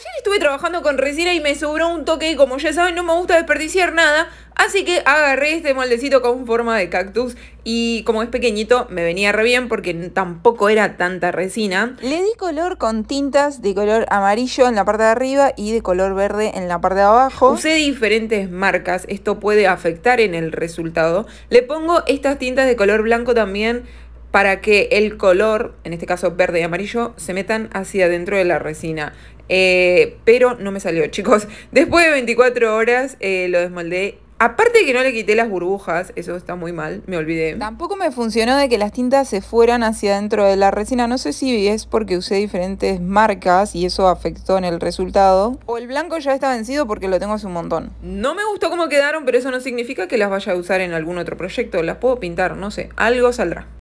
Ayer estuve trabajando con resina y me sobró un toque y como ya saben no me gusta desperdiciar nada, así que agarré este moldecito con forma de cactus y como es pequeñito me venía re bien porque tampoco era tanta resina. Le di color con tintas de color amarillo en la parte de arriba y de color verde en la parte de abajo. Usé diferentes marcas, esto puede afectar en el resultado. Le pongo estas tintas de color blanco también para que el color, en este caso verde y amarillo, se metan hacia adentro de la resina. Eh, pero no me salió, chicos. Después de 24 horas eh, lo desmoldé Aparte de que no le quité las burbujas, eso está muy mal, me olvidé. Tampoco me funcionó de que las tintas se fueran hacia dentro de la resina. No sé si es porque usé diferentes marcas y eso afectó en el resultado. O el blanco ya está vencido porque lo tengo hace un montón. No me gustó cómo quedaron, pero eso no significa que las vaya a usar en algún otro proyecto. Las puedo pintar, no sé, algo saldrá.